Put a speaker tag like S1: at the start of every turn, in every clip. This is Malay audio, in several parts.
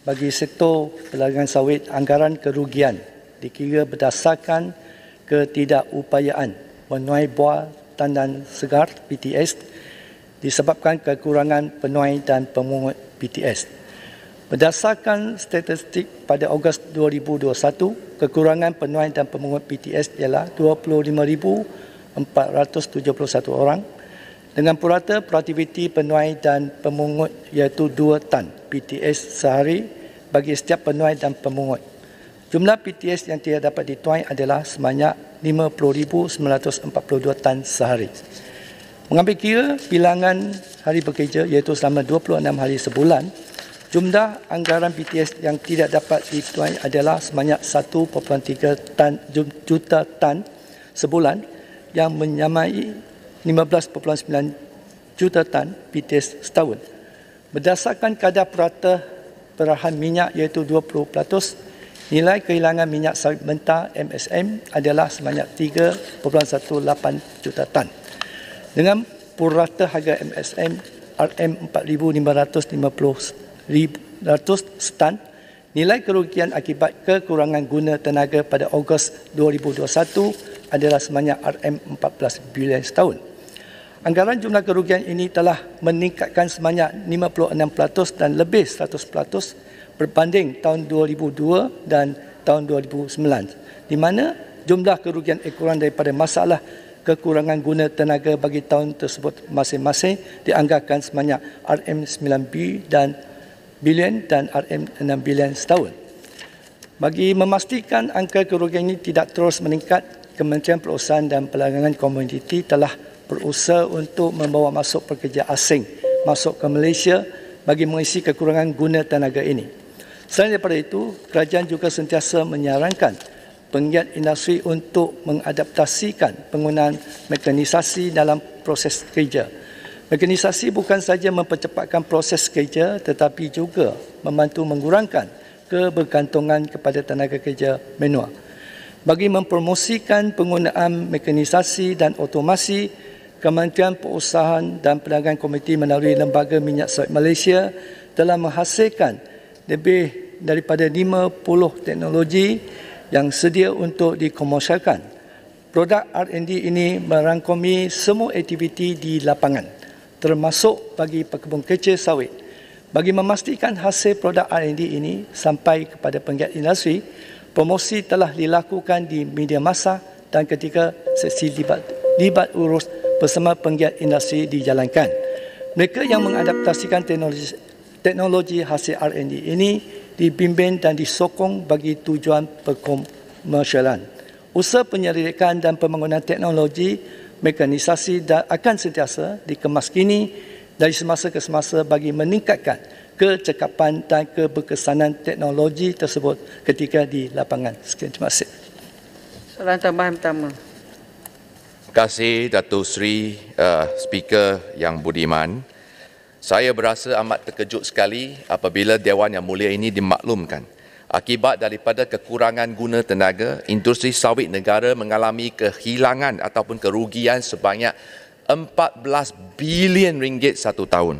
S1: bagi sektor pelanggan sawit anggaran kerugian dikira berdasarkan ketidakupayaan penuai buah tandan segar PTS disebabkan kekurangan penuai dan pemungut PTS. Berdasarkan statistik pada Ogos 2021, kekurangan penuai dan pemungut PTS ialah 25,471 orang dengan purata produktiviti penuai dan pemungut iaitu 2 tan PTS sehari bagi setiap penuai dan pemungut. Jumlah PTS yang tidak dapat dituai adalah sebanyak 50,942 tan sehari. Mengambil kira bilangan hari bekerja iaitu selama 26 hari sebulan, jumlah anggaran PTS yang tidak dapat dituai adalah sebanyak 1.3 tan, juta tan sebulan yang menyamai 15.9 juta tan PTS setahun. Berdasarkan kadar purata perahan minyak iaitu 20%, nilai kehilangan minyak sawit mentah MSM adalah sebanyak 3.18 juta tan. Dengan purata harga MSM RM4,550 setan, nilai kerugian akibat kekurangan guna tenaga pada Ogos 2021 adalah sebanyak RM14 bilion setahun. Anggaran jumlah kerugian ini telah meningkatkan sebanyak 56% dan lebih 100% berbanding tahun 2002 dan tahun 2009 di mana jumlah kerugian ekoran daripada masalah kekurangan guna tenaga bagi tahun tersebut masing-masing dianggarkan sebanyak rm 9 bilion dan RM6 bilion setahun. Bagi memastikan angka kerugian ini tidak terus meningkat, Kementerian Perusahaan dan pelanggan Komoditi telah berusaha untuk membawa masuk pekerja asing masuk ke Malaysia bagi mengisi kekurangan guna tenaga ini. Selain daripada itu, kerajaan juga sentiasa menyarankan penggiat industri untuk mengadaptasikan penggunaan mekanisasi dalam proses kerja. Mekanisasi bukan saja mempercepatkan proses kerja tetapi juga membantu mengurangkan kebergantungan kepada tenaga kerja manual. Bagi mempromosikan penggunaan mekanisasi dan otomasi, Kementerian Perusahaan dan Perdagangan Komiti melalui Lembaga Minyak Sawit Malaysia telah menghasilkan lebih daripada 50 teknologi yang sedia untuk dikomersialkan. Produk R&D ini merangkumi semua aktiviti di lapangan termasuk bagi pekebun kecil sawit. Bagi memastikan hasil produk R&D ini sampai kepada penggiat industri, promosi telah dilakukan di media masa dan ketika sesi libat, libat urus bersama penggiat industri dijalankan. Mereka yang mengadaptasikan teknologi, teknologi hasil R&D ini dibimbing dan disokong bagi tujuan perkomersialan. Usaha penyelidikan dan pembangunan teknologi mekanisasi dan akan sentiasa dikemas kini dari semasa ke semasa bagi meningkatkan kecekapan dan keberkesanan teknologi tersebut ketika di lapangan. Sekian terima kasih.
S2: Soalan tambahan pertama.
S3: Terima kasih Datuk Sri uh, Speaker yang budiman. Saya berasa amat terkejut sekali apabila Dewan Yang Mulia ini dimaklumkan akibat daripada kekurangan guna tenaga, industri sawit negara mengalami kehilangan ataupun kerugian sebanyak 14 bilion ringgit satu tahun.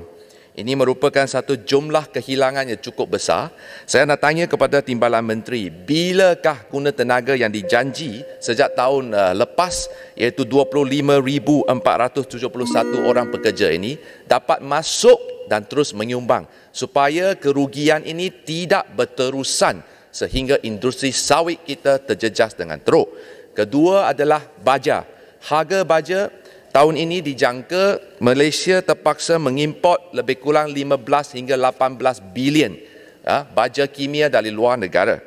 S3: Ini merupakan satu jumlah kehilangan yang cukup besar. Saya nak tanya kepada Timbalan Menteri, bilakah guna tenaga yang dijanji sejak tahun eh, lepas iaitu 25,471 orang pekerja ini dapat masuk dan terus menyumbang supaya kerugian ini tidak berterusan sehingga industri sawit kita terjejas dengan teruk. Kedua adalah baja. Harga baja Tahun ini dijangka Malaysia terpaksa mengimport lebih kurang 15 hingga 18 bilion uh, baja kimia dari luar negara.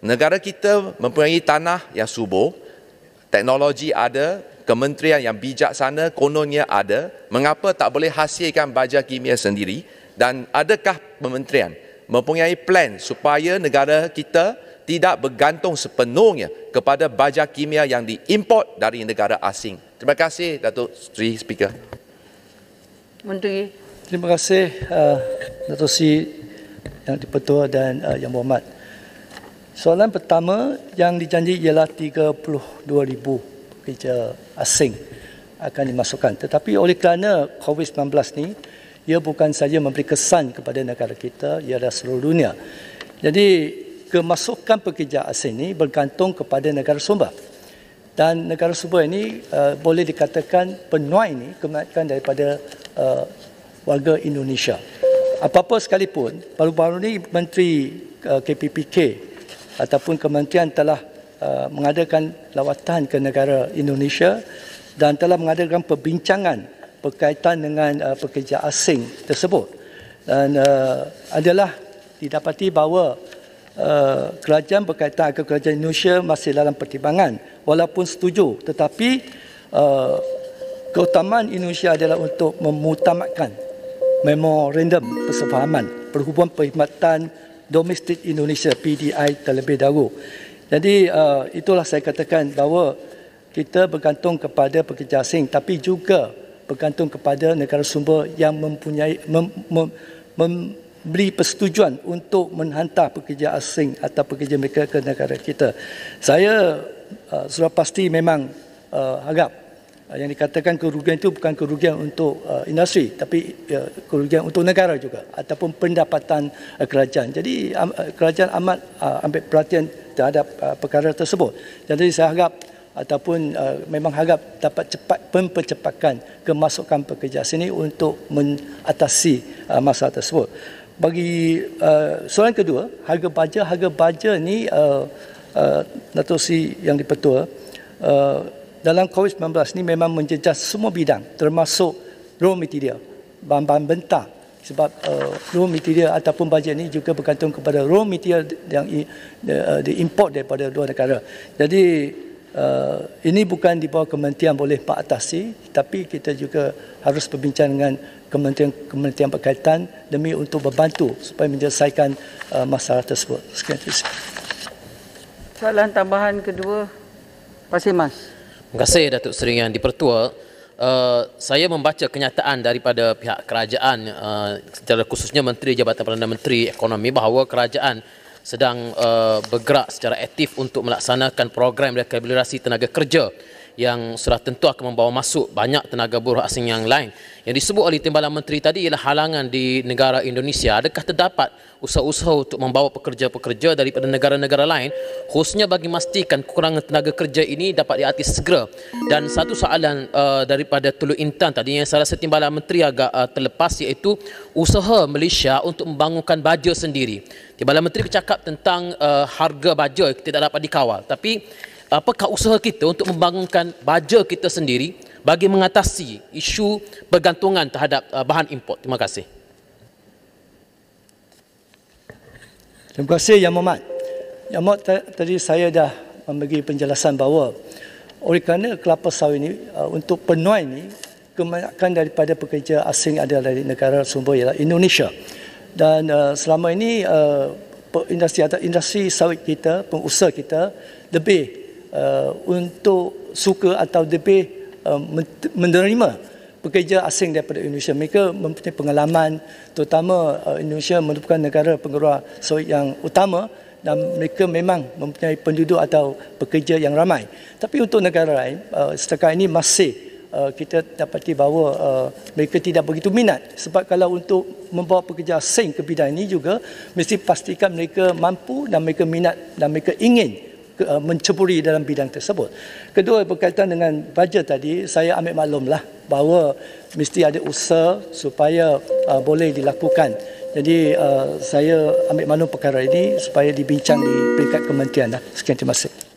S3: Negara kita mempunyai tanah yang subur, teknologi ada, kementerian yang bijak sana kononnya ada, mengapa tak boleh hasilkan baja kimia sendiri dan adakah kementerian mempunyai plan supaya negara kita tidak bergantung sepenuhnya kepada baja kimia yang diimport dari negara asing. Terima kasih Datuk Sri Speaker.
S1: Menteri. Terima kasih uh, Datuk Sri Yang Dipertua dan uh, Yang Berhormat. Soalan pertama yang dijanji ialah 32,000 pekerja asing akan dimasukkan. Tetapi oleh kerana COVID-19 ni ia bukan saja memberi kesan kepada negara kita, ia adalah seluruh dunia. Jadi kemasukan pekerja asing ini bergantung kepada negara sumber. Dan negara sumber ini uh, boleh dikatakan penuai ini kebanyakan daripada uh, warga Indonesia. Apa-apa sekalipun, baru-baru ini Menteri uh, eh, KPPK ataupun kementerian telah uh, mengadakan lawatan ke negara Indonesia dan telah mengadakan perbincangan berkaitan dengan uh, pekerja asing tersebut. Dan uh, adalah didapati bahawa Eh, kerajaan berkaitan agar kerajaan Indonesia masih dalam pertimbangan walaupun setuju tetapi eh, keutamaan Indonesia adalah untuk memutamakan memorandum persefahaman perhubungan perkhidmatan domestik Indonesia PDI terlebih dahulu. Jadi eh, itulah saya katakan bahawa kita bergantung kepada pekerja asing tapi juga bergantung kepada negara sumber yang mempunyai mem, mem, mem, beri persetujuan untuk menghantar pekerja asing atau pekerja mereka ke negara kita. Saya uh, sudah pasti memang uh, agak uh, yang dikatakan kerugian itu bukan kerugian untuk uh, industri tapi uh, kerugian untuk negara juga ataupun pendapatan uh, kerajaan. Jadi um, uh, kerajaan amat uh, ambil perhatian terhadap uh, perkara tersebut. Jadi saya harap ataupun uh, memang harap dapat cepat mempercepatkan kemasukan pekerja sini untuk mengatasi uh, masalah tersebut bagi uh, soalan kedua harga baja harga baja ni uh, uh, Dato' Sri yang dipertua uh, dalam COVID-19 ni memang menjejas semua bidang termasuk raw material bahan-bahan bentang sebab uh, raw material ataupun baja ni juga bergantung kepada raw material yang uh, diimport daripada dua negara jadi uh, ini bukan di bawah kementerian boleh mengatasi tapi kita juga harus berbincang dengan kementerian-kementerian berkaitan demi untuk membantu supaya menyelesaikan uh, masalah tersebut. Sekian terima kasih.
S2: Soalan tambahan kedua, Pak Simas. Terima kasih Datuk Seri yang dipertua. Uh, saya membaca kenyataan daripada pihak kerajaan uh, secara khususnya Menteri Jabatan Perdana Menteri Ekonomi bahawa kerajaan sedang uh, bergerak secara aktif untuk melaksanakan program rehabilitasi tenaga kerja yang sudah tentu akan membawa masuk banyak tenaga buruh asing yang lain. Yang disebut oleh Timbalan Menteri tadi ialah halangan di negara Indonesia. Adakah terdapat usaha-usaha untuk membawa pekerja-pekerja daripada negara-negara lain khususnya bagi memastikan kekurangan tenaga kerja ini dapat diatasi segera? Dan satu soalan uh, daripada Tulu Intan tadi yang salah satu Timbalan Menteri agak uh, terlepas iaitu usaha Malaysia untuk membangunkan baja sendiri. Timbalan Menteri bercakap tentang uh, harga baja yang tidak dapat dikawal. Tapi apakah usaha kita untuk membangunkan baja kita sendiri bagi mengatasi isu pergantungan terhadap uh, bahan import. Terima kasih.
S1: Terima kasih Yang Mohd. Yang Mohd tadi saya dah memberi penjelasan bahawa oleh kerana kelapa sawit ini uh, untuk penuai ini kebanyakan daripada pekerja asing adalah dari negara sumber ialah Indonesia. Dan uh, selama ini industri industri sawit kita, pengusaha kita lebih uh, untuk suka atau lebih uh, menerima pekerja asing daripada Indonesia. Mereka mempunyai pengalaman terutama uh, Indonesia merupakan negara pengeluar sawit yang utama dan mereka memang mempunyai penduduk atau pekerja yang ramai. Tapi untuk negara lain, uh, setakat ini masih uh, kita dapati bahawa uh, mereka tidak begitu minat sebab kalau untuk membawa pekerja asing ke bidang ini juga mesti pastikan mereka mampu dan mereka minat dan mereka ingin uh, Eh, menceburi dalam bidang tersebut. Kedua berkaitan dengan budget tadi, saya ambil maklumlah bahawa mesti ada usaha supaya uh, boleh dilakukan. Jadi uh, saya ambil maklum perkara ini supaya dibincang di peringkat kementerian. Sekian terima kasih.